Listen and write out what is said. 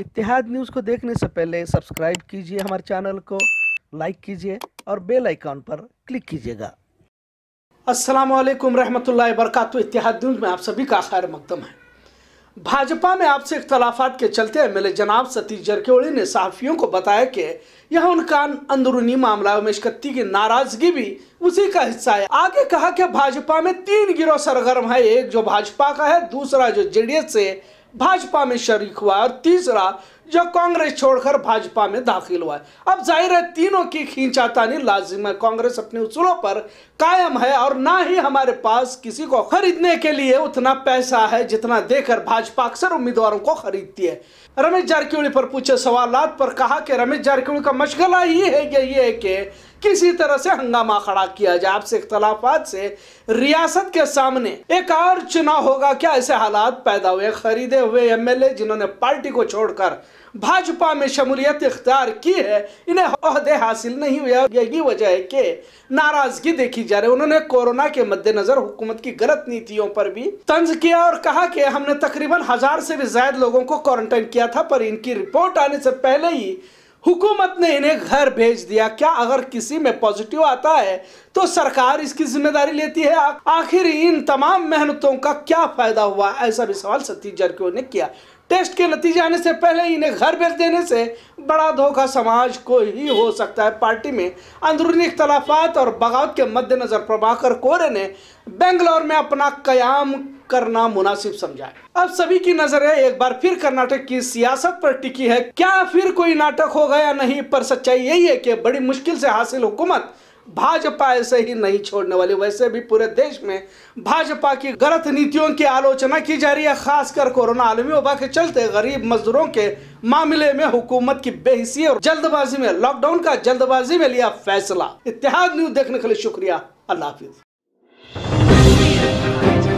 इतिहाद news को देखने से पहले सब्सक्राइब कीजिए हमारे चैनल को लाइक कीजिए और बेल आइकॉन पर क्लिक कीजिएगा अस्सलाम वालेकुम रहमतुल्लाहि वरकत इतिहाद न्यूज़ में आप सभी का खैर मकदम है भाजपा में आपसे इख्तलाफात के चलते एम जनाब सतीश जरकेवड़ी ने सहाफ़ियों को बताया कि यह उनका अंदरूनी मामला उमेश कत्ती की नाराजगी भी उसी का हिस्सा है आगे कहा कि भाजपा में तीन गिरोह सरगर्म है एक जो भाजपा का है दूसरा जो जेडीएस से भाजपा में शरीक हुआ और तीसरा जो कांग्रेस छोड़कर भाजपा में दाखिल हुआ है अब जाहिर है तीनों की खींचातानी लाजिम है कांग्रेस अपने उसूलों पर कायम है और ना ही हमारे पास किसी को खरीदने के लिए उतना पैसा है जितना देकर भाजपा अक्सर उम्मीदवारों को खरीदती है रमेश जारकीवड़ी पर पूछे सवाल पर कहा कि रमेश जारकीवड़ी का मशगला ही है कि है कि किसी तरह से हंगामा खड़ा किया जाए आपसे इख्तलाफात से रियासत के सामने एक और चुनाव होगा क्या ऐसे हालात पैदा हुए खरीदे हुए एमएलए जिन्होंने पार्टी को छोड़कर भाजपा में शमूलियत इख्तियार की है इन्हें अहदे हासिल नहीं हुआ यही वजह है कि नाराजगी देखी जा रही है उन्होंने कोरोना के मद्देनजर हुकूमत की गलत नीतियों पर भी तंज किया और कहा कि हमने तकरीबन हजार से भी ज्यादा लोगों को क्वारंटाइन किया था पर इनकी रिपोर्ट आने से पहले ही हुकूमत ने इन्हें घर भेज दिया क्या अगर किसी में पॉजिटिव आता है तो सरकार इसकी जिम्मेदारी लेती है आखिर इन तमाम मेहनतों का क्या फायदा हुआ ऐसा भी सवाल सतीश जारकिहोल ने किया टेस्ट के नतीजे आने से पहले इन्हें घर भेज देने से बड़ा धोखा समाज को ही हो सकता है पार्टी में अंदरूनी इख्तलाफात और बगावत के मद्देनज़र प्रभाकर कोरे ने बेंगलोर में अपना कयाम करना मुनासिब समझा अब सभी की नजरें एक बार फिर कर्नाटक की सियासत पर टिकी है क्या फिर कोई नाटक होगा या नहीं पर सच्चाई यही है कि बड़ी मुश्किल से हासिल हुकूमत भाजपा ऐसे ही नहीं छोड़ने वाली वैसे भी पूरे देश में भाजपा की गलत नीतियों की आलोचना की जा रही है खासकर कोरोना आलमी वबा के चलते गरीब मजदूरों के मामले में हुकूमत की बेहसी और जल्दबाजी में लॉकडाउन का जल्दबाजी में लिया फैसला इतिहाद न्यूज देखने के लिए शुक्रिया अल्लाह हाफिज